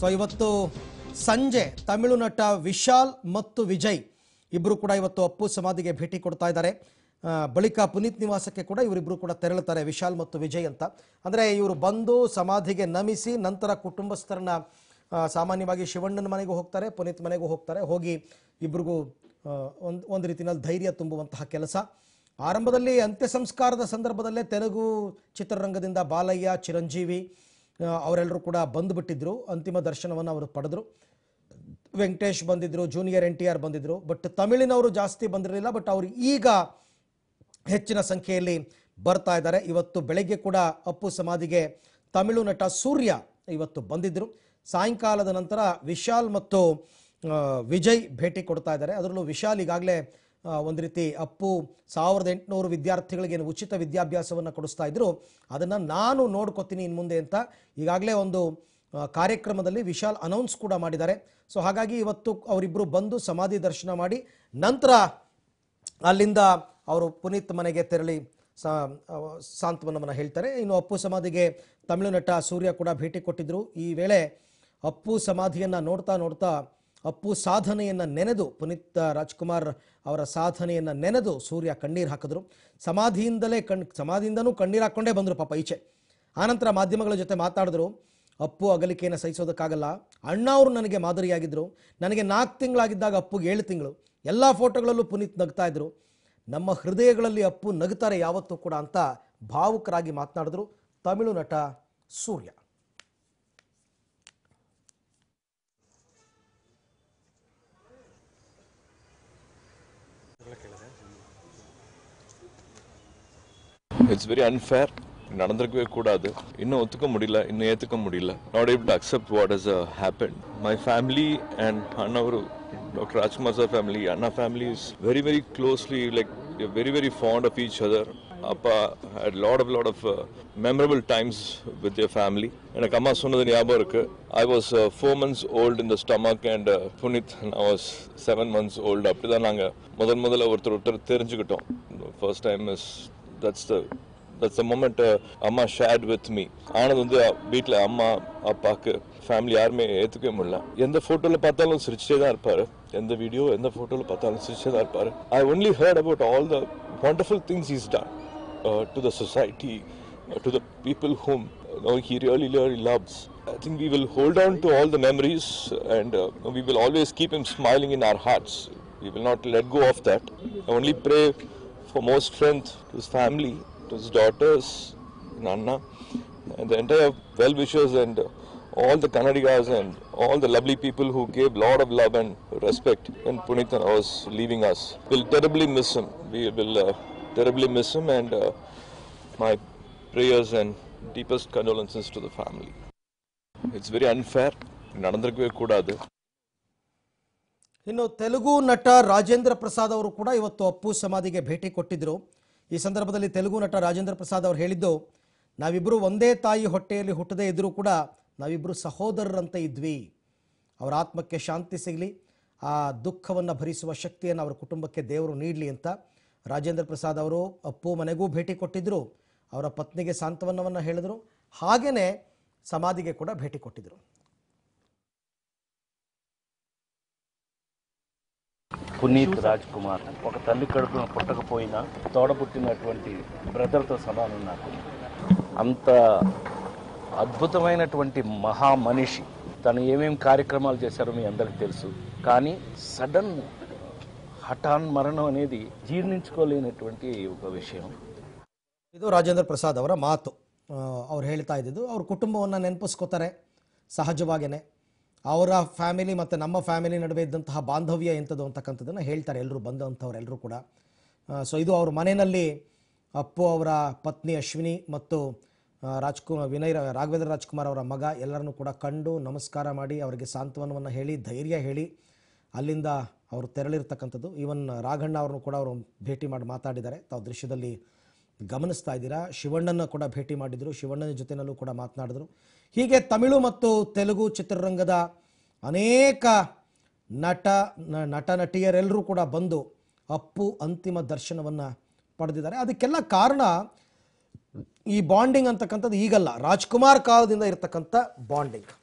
So ಇವತ್ತು ಸಂಜೆ ತಮಿಳು ನಟ ವಿಶಾಲ್ ಮತ್ತು ವಿಜಯ್ ಇಬ್ಬರು ಕೂಡ ಇವತ್ತು ಅಪ್ಪು ಸಮಾಧಿಗೆ ಭೇಟಿ ಕೊಡ್ತಾ ಇದ್ದಾರೆ ಬಳಿಕ ಪುನೀತ್ ನಿವಾಸಕ್ಕೆ ಕೂಡ ಇವರಿಬ್ಬರು ಕೂಡ ತೆರಳುತ್ತಾರೆ ವಿಶಾಲ್ ಮತ್ತು ವಿಜಯ್ ಅಂತ ಅಂದರೆ ಇವರು ಬಂದು ಸಮಾಧಿಗೆ ನಮಿಸಿ ನಂತರ ಕುಟುಂಬಸ್ಥರನ್ನ ಸಾಮಾನ್ಯವಾಗಿ ಶಿವಣ್ಣನ ಮನೆಗೂ ಹೋಗ್ತಾರೆ ಪುನೀತ್ ಮನೆಗೂ ಹೋಗ್ತಾರೆ ಹೋಗಿ ಇಬ್ರಿಗೂ ಒಂದು ಒಂದು ರೀತಿಯಲ್ಲಿ ಧೈರ್ಯ ತುಂಬುವಂತಹ ಕೆಲಸ ಆರಂಭದಲ್ಲಿ ಅಂತ್ಯ ಸಂಸ್ಕಾರದ ಸಂದರ್ಭದಲ್ಲೇ ತೆಲುಗು ಚಿತ್ರರಂಗದಿಂದ ಬಾಲಯ್ಯ ಚಿರಂಜೀವಿ ಅವರೆಲ್ಲರೂ ಕೂಡ ಬಂದುಬಿಟ್ಟಿದ್ರು ಅಂತಿಮ ದರ್ಶನವನ್ನು ಅವರು ಪಡೆದರು ವೆಂಕಟೇಶ್ ಬಂದಿದ್ರು ಜೂನಿಯರ್ ಎನ್ ಟಿ ಆರ್ ಬಂದಿದ್ದರು ಬಟ್ ತಮಿಳಿನವರು ಜಾಸ್ತಿ ಬಂದಿರಲಿಲ್ಲ ಬಟ್ ಅವರು ಈಗ ಹೆಚ್ಚಿನ ಸಂಖ್ಯೆಯಲ್ಲಿ ಬರ್ತಾ ಇದ್ದಾರೆ ಇವತ್ತು ಬೆಳಗ್ಗೆ ಕೂಡ ಅಪ್ಪು ಸಮಾಧಿಗೆ ತಮಿಳು ನಟ ಸೂರ್ಯ ಇವತ್ತು ಬಂದಿದ್ರು ಸಾಯಂಕಾಲದ ನಂತರ ವಿಶಾಲ್ ಮತ್ತು ವಿಜಯ್ ಭೇಟಿ ಕೊಡ್ತಾ ಇದ್ದಾರೆ ಅದರಲ್ಲೂ ವಿಶಾಲ್ ಈಗಾಗಲೇ ಒಂದು ರೀತಿ ಅಪ್ಪು ಸಾವಿರದ ಎಂಟುನೂರು ವಿದ್ಯಾರ್ಥಿಗಳಿಗೆ ಏನು ಉಚಿತ ವಿದ್ಯಾಭ್ಯಾಸವನ್ನು ಕೊಡಿಸ್ತಾ ಇದ್ರು ಅದನ್ನು ನಾನು ನೋಡ್ಕೋತೀನಿ ಇನ್ನು ಮುಂದೆ ಅಂತ ಈಗಾಗಲೇ ಒಂದು ಕಾರ್ಯಕ್ರಮದಲ್ಲಿ ವಿಶಾಲ್ ಅನೌನ್ಸ್ ಕೂಡ ಮಾಡಿದ್ದಾರೆ ಸೊ ಹಾಗಾಗಿ ಇವತ್ತು ಅವರಿಬ್ಬರು ಬಂದು ಸಮಾಧಿ ದರ್ಶನ ಮಾಡಿ ನಂತರ ಅಲ್ಲಿಂದ ಅವರು ಪುನೀತ್ ಮನೆಗೆ ತೆರಳಿ ಸಾಂತ್ವನವನ್ನು ಹೇಳ್ತಾರೆ ಇನ್ನು ಅಪ್ಪು ಸಮಾಧಿಗೆ ತಮಿಳು ನಟ ಸೂರ್ಯ ಕೂಡ ಭೇಟಿ ಕೊಟ್ಟಿದ್ದರು ಈ ವೇಳೆ ಅಪ್ಪು ಸಮಾಧಿಯನ್ನು ನೋಡ್ತಾ ನೋಡ್ತಾ ಅಪ್ಪು ಸಾಧನೆಯನ್ನು ನೆನೆದು ಪುನೀತ್ ರಾಜ್ಕುಮಾರ್ ಅವರ ಸಾಧನೆಯನ್ನು ನೆನೆದು ಸೂರ್ಯ ಕಣ್ಣೀರು ಹಾಕಿದ್ರು ಸಮಾಧಿಯಿಂದಲೇ ಕಣ್ ಸಮಾಧಿಯಿಂದನೂ ಕಣ್ಣೀರು ಹಾಕ್ಕೊಂಡೇ ಬಂದರು ಪಾಪ ಈಚೆ ಆನಂತರ ಮಾಧ್ಯಮಗಳ ಜೊತೆ ಮಾತಾಡಿದ್ರು ಅಪ್ಪು ಅಗಲಿಕೆಯನ್ನು ಸಹಿಸೋದಕ್ಕಾಗಲ್ಲ ಅಣ್ಣ ಅವರು ನನಗೆ ಮಾದರಿಯಾಗಿದ್ದರು ನನಗೆ ನಾಲ್ಕು ತಿಂಗಳಾಗಿದ್ದಾಗ ಅಪ್ಪುಗೆ ಏಳು ತಿಂಗಳು ಎಲ್ಲ ಫೋಟೋಗಳಲ್ಲೂ ಪುನೀತ್ ನಗ್ತಾ ಇದ್ರು ನಮ್ಮ ಹೃದಯಗಳಲ್ಲಿ ಅಪ್ಪು ನಗ್ತಾರೆ ಯಾವತ್ತೂ ಕೂಡ ಅಂತ ಭಾವುಕರಾಗಿ ಮಾತನಾಡಿದ್ರು ತಮಿಳು ನಟ ಸೂರ್ಯ இட்ஸ் வெரி அன்ஃபேர் நடந்திருக்கவே கூடாது இன்னும் ஒத்துக்க முடியல இன்னும் ஏற்றுக்க முடியல not able to accept what is happen my family and Annavru doctor Rajkumar sir family அண்ணா family is very very closely like very very fond of each other அப்பா at lot of lot of memorable times with your family எனக்கு அம்மா சொன்னது ஞாபகம் இருக்கு I was four months old இந்த stomach and Puneeth I was seven months old அப்படி தான் நாங்கள் முதன் முதல்ல ஒருத்தர் ஒருத்தர் தெரிஞ்சுக்கிட்டோம் first time is that's the that's the moment அம்மா ஷேர் வித் மீ ஆனந்த் வந்து வீட்டில் அம்மா அப்பாவுக்கு ஃபேமிலி யாருமே ஏற்றுக்கவே முடியல எந்த ஃபோட்டோவில் பார்த்தாலும் சிரிச்சே தான் இருப்பார் எந்த வீடியோ எந்த ஃபோட்டோவில் பார்த்தாலும் சிரிச்சே தான் இருப்பார் I only heard about all the wonderful things is done to the society to the people whom he really really loves I think we will hold on to all the memories and uh, we will always keep him smiling in our hearts. We will not let go of that. I only pray for more strength to his family, to his daughters, Nanna, and the entire well wishers and all the Kannadigas and all the lovely people who gave lot of love and respect when Punithan was leaving us. We'll terribly miss him. We will uh, terribly miss him, and uh, my prayers and deepest condolences to the family. It's very unfair. நடந்திருக்கவே கூடாது ಇನ್ನು ತೆಲುಗು ನಟ ರಾಜೇಂದ್ರ ಪ್ರಸಾದ್ ಅವರು ಕೂಡ ಇವತ್ತು ಅಪ್ಪು ಸಮಾಧಿಗೆ ಭೇಟಿ ಕೊಟ್ಟಿದ್ದರು ಈ ಸಂದರ್ಭದಲ್ಲಿ ತೆಲುಗು ನಟ ರಾಜೇಂದ್ರ ಪ್ರಸಾದ್ ಅವರು ಹೇಳಿದ್ದು ನಾವಿಬ್ಬರು ಒಂದೇ ತಾಯಿ ಹೊಟ್ಟೆಯಲ್ಲಿ ಹುಟ್ಟದೇ ಇದ್ದರೂ ಕೂಡ ನಾವಿಬ್ಬರು ಸಹೋದರರಂತೆ ಇದ್ವಿ ಅವರ ಆತ್ಮಕ್ಕೆ ಶಾಂತಿ ಸಿಗಲಿ ಆ ದುಃಖವನ್ನು ಭರಿಸುವ ಶಕ್ತಿಯನ್ನು ಅವರ ಕುಟುಂಬಕ್ಕೆ ದೇವರು ನೀಡಲಿ ಅಂತ ರಾಜೇಂದ್ರ ಪ್ರಸಾದ್ ಅವರು ಅಪ್ಪು ಮನೆಗೂ ಭೇಟಿ ಕೊಟ್ಟಿದ್ದರು ಅವರ ಪತ್ನಿಗೆ ಸಾಂತ್ವನವನ್ನು ಹೇಳಿದರು ಹಾಗೆಯೇ ಸಮಾಧಿಗೆ ಕೂಡ ಭೇಟಿ ಕೊಟ್ಟಿದ್ದರು పునీత్ రాజ్ కుమార్ ఒక తల్లి కడుపున పుట్టకపోయినా తోడబుట్టినటువంటి బ్రదర్తో సమానం నాకు అంత అద్భుతమైనటువంటి మహామనిషి తను ఏమేమి కార్యక్రమాలు చేశారో మీ అందరికి తెలుసు కానీ సడన్ హఠాన్ మరణం అనేది జీర్ణించుకోలేనటువంటి ఒక విషయం ಇದು రాజేంద్ర ప్రసాద్ ಅವರ ಮಾತು ಅವ್ರು ಹೇಳ್ತಾ ಇದ್ದಿದ್ದು ಅವ್ರ ಕುಟುಂಬವನ್ನು ನೆನಪಿಸ್ಕೋತಾರೆ ಸಹಜವಾಗಿಯೇ ಅವರ ಫ್ಯಾಮಿಲಿ ಮತ್ತು ನಮ್ಮ ಫ್ಯಾಮಿಲಿ ನಡುವೆ ಇದ್ದಂತಹ ಬಾಂಧವ್ಯ ಎಂಥದ್ದು ಅಂತಕ್ಕಂಥದ್ದನ್ನು ಹೇಳ್ತಾರೆ ಎಲ್ಲರೂ ಬಂದಂಥವ್ರೆಲ್ಲರೂ ಕೂಡ ಸೊ ಇದು ಅವ್ರ ಮನೆಯಲ್ಲಿ ಅಪ್ಪು ಅವರ ಪತ್ನಿ ಅಶ್ವಿನಿ ಮತ್ತು ರಾಜ್ಕುಮಾರ್ ವಿನಯ್ ರಾಘವೇಂದ್ರ ರಾಜ್ಕುಮಾರ್ ಅವರ ಮಗ ಎಲ್ಲರನ್ನು ಕೂಡ ಕಂಡು ನಮಸ್ಕಾರ ಮಾಡಿ ಅವರಿಗೆ ಸಾಂತ್ವನವನ್ನು ಹೇಳಿ ಧೈರ್ಯ ಹೇಳಿ ಅಲ್ಲಿಂದ ಅವರು ತೆರಳಿರ್ತಕ್ಕಂಥದ್ದು ಈವನ್ ರಾಘಣ್ಣ ಅವ್ರನ್ನು ಕೂಡ ಅವರು ಭೇಟಿ ಮಾಡಿ ಮಾತಾಡಿದ್ದಾರೆ ತಾವು ದೃಶ್ಯದಲ್ಲಿ ಗಮನಿಸ್ತಾ ಇದ್ದೀರಾ ಶಿವಣ್ಣನ ಕೂಡ ಭೇಟಿ ಮಾಡಿದರು ಶಿವಣ್ಣನ ಜೊತೆನಲ್ಲೂ ಕೂಡ ಮಾತನಾಡಿದರು ಹೀಗೆ ತಮಿಳು ಮತ್ತು ತೆಲುಗು ಚಿತ್ರರಂಗದ ಅನೇಕ ನಟ ನಟ ನಟಿಯರೆಲ್ಲರೂ ಕೂಡ ಬಂದು ಅಪ್ಪು ಅಂತಿಮ ದರ್ಶನವನ್ನು ಪಡೆದಿದ್ದಾರೆ ಅದಕ್ಕೆಲ್ಲ ಕಾರಣ ಈ ಬಾಂಡಿಂಗ್ ಅಂತಕ್ಕಂಥದ್ದು ಈಗಲ್ಲ ರಾಜ್ಕುಮಾರ್ ಕಾಲದಿಂದ ಇರತಕ್ಕಂಥ ಬಾಂಡಿಂಗ್